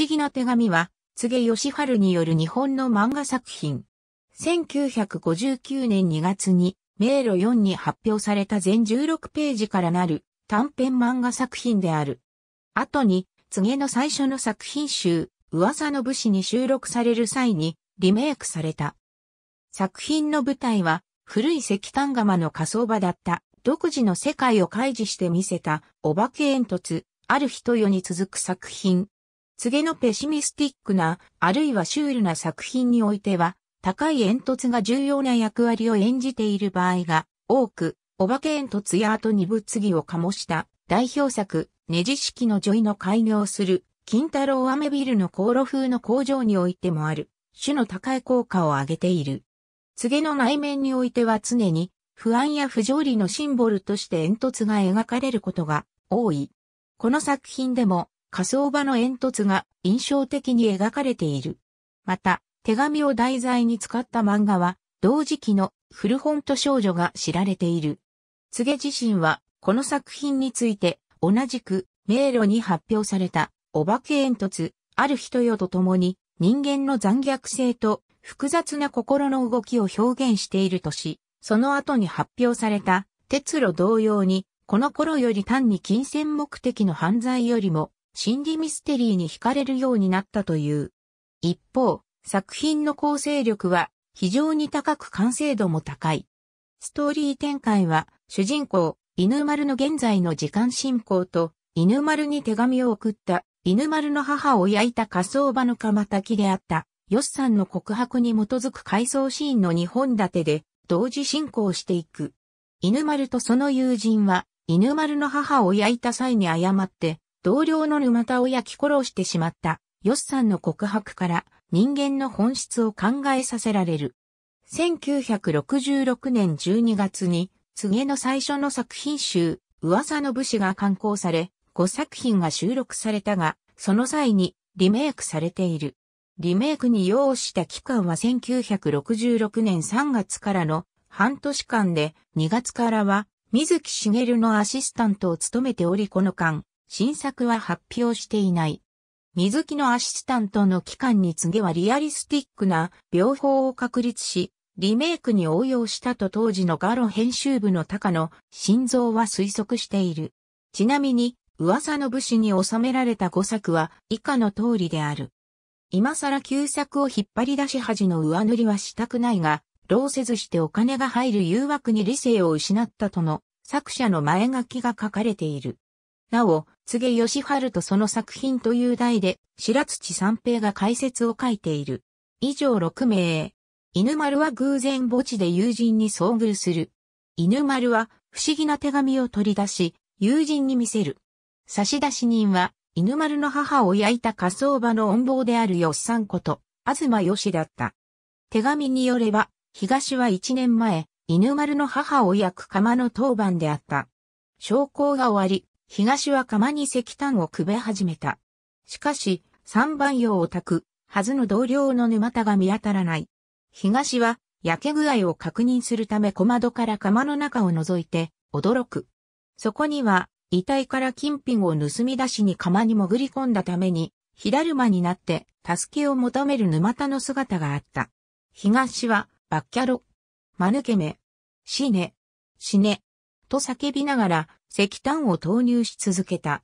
思議な手紙は、柘義春による日本の漫画作品。1959年2月に、迷路4に発表された全16ページからなる短編漫画作品である。後に、柘の最初の作品集、噂の武士に収録される際にリメイクされた。作品の舞台は、古い石炭窯の火葬場だった、独自の世界を開示して見せた、お化け煙突、ある人よに続く作品、告げのペシミスティックな、あるいはシュールな作品においては、高い煙突が重要な役割を演じている場合が多く、お化け煙突や後に物議を醸した代表作、ネジ式の女医の開業する、金太郎アメビルの航路風の工場においてもある、種の高い効果を上げている。告げの内面においては常に、不安や不条理のシンボルとして煙突が描かれることが多い。この作品でも火葬場の煙突が印象的に描かれている。また、手紙を題材に使った漫画は、同時期の古本と少女が知られている。つげ自身は、この作品について、同じく、迷路に発表された、お化け煙突、ある人よと共に、人間の残虐性と複雑な心の動きを表現しているとし、その後に発表された、鉄路同様に、この頃より単に金銭目的の犯罪よりも、心理ミステリーに惹かれるようになったという。一方、作品の構成力は非常に高く完成度も高い。ストーリー展開は主人公、犬丸の現在の時間進行と、犬丸に手紙を送った犬丸の母を焼いた火葬場の釜焚きであった、ヨスさんの告白に基づく回想シーンの2本立てで同時進行していく。犬丸とその友人は、犬丸の母を焼いた際に誤って、同僚の沼田を焼き殺してしまった、ヨスさんの告白から人間の本質を考えさせられる。1966年12月に、告げの最初の作品集、噂の武士が刊行され、5作品が収録されたが、その際にリメイクされている。リメイクに要した期間は1966年3月からの半年間で、2月からは水木しげるのアシスタントを務めておりこの間、新作は発表していない。水木のアシスタントの期間に次はリアリスティックな病法を確立し、リメイクに応用したと当時のガロ編集部の高野、心臓は推測している。ちなみに、噂の武士に収められた5作は以下の通りである。今更旧作を引っ張り出し恥の上塗りはしたくないが、労せずしてお金が入る誘惑に理性を失ったとの作者の前書きが書かれている。なお、柘義春とその作品という題で、白土三平が解説を書いている。以上6名。犬丸は偶然墓地で友人に遭遇する。犬丸は不思議な手紙を取り出し、友人に見せる。差出人は、犬丸の母を焼いた火葬場の恩坊であるよっさんこと、東よしだった。手紙によれば、東は一年前、犬丸の母を焼く釜の当番であった。証拠が終わり、東は釜に石炭をくべ始めた。しかし、三番用を炊く、はずの同僚の沼田が見当たらない。東は、焼け具合を確認するため小窓から釜の中を覗いて、驚く。そこには、遺体から金品を盗み出しに釜に潜り込んだために、火だるまになって、助けを求める沼田の姿があった。東は、バッキャロ、マヌケメ、死ね、死ね。と叫びながら石炭を投入し続けた。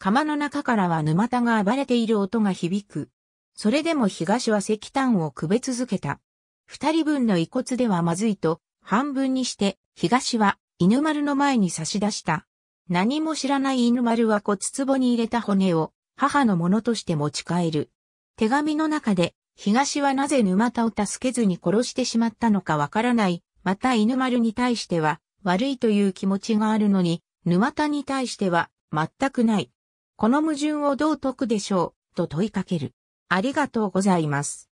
釜の中からは沼田が暴れている音が響く。それでも東は石炭をくべ続けた。二人分の遺骨ではまずいと、半分にして東は犬丸の前に差し出した。何も知らない犬丸は骨壺に入れた骨を母のものとして持ち帰る。手紙の中で東はなぜ沼田を助けずに殺してしまったのかわからない。また犬丸に対しては悪いという気持ちがあるのに、沼田に対しては全くない。この矛盾をどう解くでしょう、と問いかける。ありがとうございます。